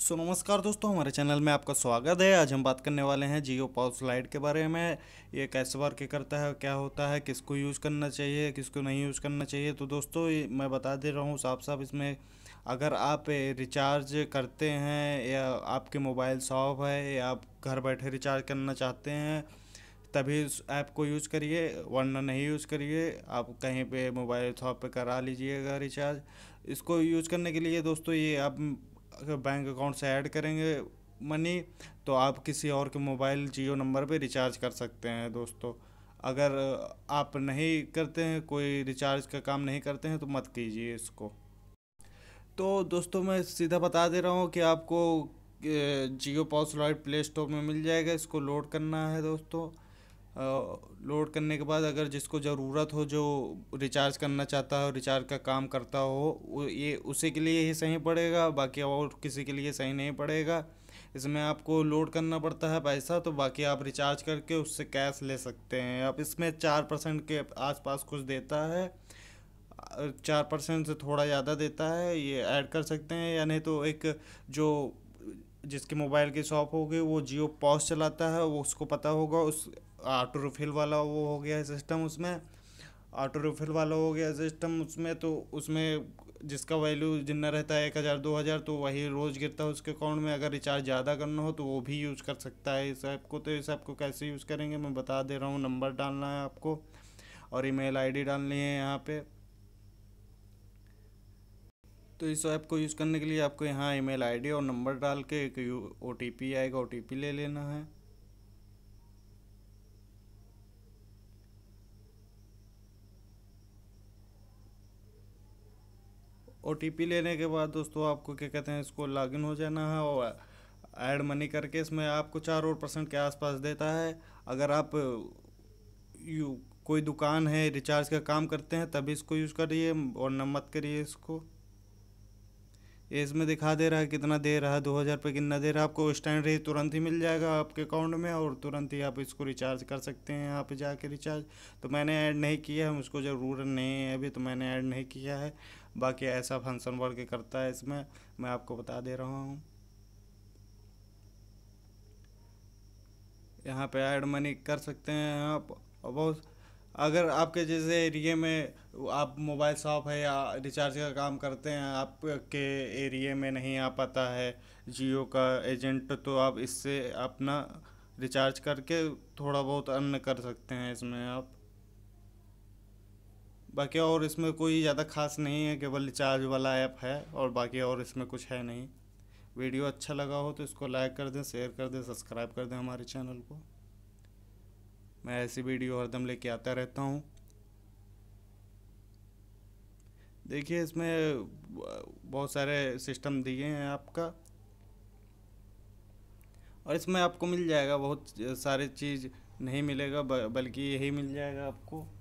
सो so, नमस्कार दोस्तों हमारे चैनल में आपका स्वागत है आज हम बात करने वाले हैं जियो पाउस स्लाइड के बारे में ये कैसे वर्क करता है क्या होता है किसको यूज़ करना चाहिए किसको नहीं यूज़ करना चाहिए तो दोस्तों मैं बता दे रहा हूँ साफ साफ इसमें अगर आप रिचार्ज करते हैं या आपके मोबाइल शॉप है या आप घर बैठे रिचार्ज करना चाहते हैं तभी उस ऐप को यूज़ करिए वरना नहीं यूज़ करिए आप कहीं पे मोबाइल शॉप पे करा लीजिएगा रिचार्ज इसको यूज़ करने के लिए दोस्तों ये आप बैंक अकाउंट से ऐड करेंगे मनी तो आप किसी और के मोबाइल जियो नंबर पे रिचार्ज कर सकते हैं दोस्तों अगर आप नहीं करते हैं कोई रिचार्ज का काम नहीं करते हैं तो मत कीजिए इसको तो दोस्तों मैं सीधा बता दे रहा हूँ कि आपको जियो पॉसलॉइड प्ले स्टोर में मिल जाएगा इसको लोड करना है दोस्तों लोड करने के बाद अगर जिसको ज़रूरत हो जो रिचार्ज करना चाहता हो रिचार्ज का काम करता हो ये उसी के लिए ही सही पड़ेगा बाकी और किसी के लिए सही नहीं पड़ेगा इसमें आपको लोड करना पड़ता है पैसा तो बाकी आप रिचार्ज करके उससे कैश ले सकते हैं अब इसमें चार परसेंट के आसपास कुछ देता है चार परसेंट से थोड़ा ज़्यादा देता है ये ऐड कर सकते हैं या नहीं तो एक जो जिसके मोबाइल की शॉप होगी वो जियो पॉस चलाता है वो उसको पता होगा उस ऑटो रिफिल वाला वो हो गया सिस्टम उसमें ऑटो रिफिल वाला हो गया सिस्टम उसमें तो उसमें जिसका वैल्यू जितना रहता है एक हज़ार दो हज़ार तो वही रोज़ गिरता है उसके अकाउंट में अगर रिचार्ज ज़्यादा करना हो तो वो भी यूज़ कर सकता है इस ऐप को तो इस ऐप को कैसे यूज़ करेंगे मैं बता दे रहा हूँ नंबर डालना है आपको और ईमेल आईडी डालनी है यहाँ पे तो इस ऐप को यूज़ करने के लिए आपको यहाँ ईमेल आईडी और नंबर डाल के एक ओ आएगा ओ ले लेना है ओ लेने के बाद दोस्तों आपको क्या कहते हैं इसको लॉगिन हो जाना है और ऐड मनी करके इसमें आपको चार और परसेंट के आसपास देता है अगर आप यू कोई दुकान है रिचार्ज का काम करते हैं तभी इसको यूज़ करिए और न मत करिए इसको ये इसमें दिखा दे रहा है कितना दे रहा है दो हज़ार रुपये कितना दे रहा है आपको स्टैंड रही तुरंत ही मिल जाएगा आपके अकाउंट में और तुरंत ही आप इसको रिचार्ज कर सकते हैं यहाँ पे जाके रिचार्ज तो मैंने ऐड नहीं किया है उसको ज़रूरत नहीं है अभी तो मैंने ऐड नहीं किया है बाकी ऐसा फंक्शन वर्क करता है इसमें मैं आपको बता दे रहा हूँ यहाँ पर ऐड मनी कर सकते हैं आप बहुत अगर आपके जैसे एरिए में आप मोबाइल शॉप है या रिचार्ज का काम करते हैं आपके एरिए में नहीं आ पाता है जियो का एजेंट तो आप इससे अपना रिचार्ज करके थोड़ा बहुत अन्न कर सकते हैं इसमें आप बाकी और इसमें कोई ज़्यादा खास नहीं है केवल रिचार्ज वाला ऐप है और बाकी और इसमें कुछ है नहीं वीडियो अच्छा लगा हो तो इसको लाइक कर दें शेयर कर दें सब्सक्राइब कर दें हमारे चैनल को मैं ऐसी वीडियो हरदम लेके आता रहता हूँ देखिए इसमें बहुत सारे सिस्टम दिए हैं आपका और इसमें आपको मिल जाएगा बहुत सारे चीज़ नहीं मिलेगा बल्कि यही मिल जाएगा आपको